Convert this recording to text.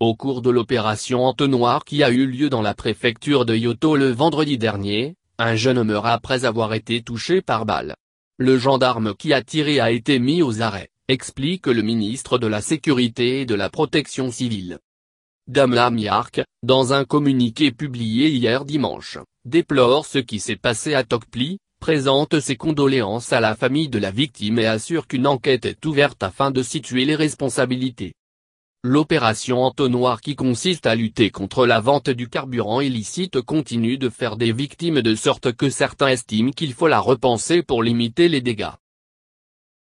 Au cours de l'opération Entonnoir qui a eu lieu dans la préfecture de Yoto le vendredi dernier, un jeune meurt après avoir été touché par balle. Le gendarme qui a tiré a été mis aux arrêts, explique le ministre de la Sécurité et de la Protection civile. Damlam Yark, dans un communiqué publié hier dimanche, déplore ce qui s'est passé à Tokpli, présente ses condoléances à la famille de la victime et assure qu'une enquête est ouverte afin de situer les responsabilités. L'opération entonnoir qui consiste à lutter contre la vente du carburant illicite continue de faire des victimes de sorte que certains estiment qu'il faut la repenser pour limiter les dégâts.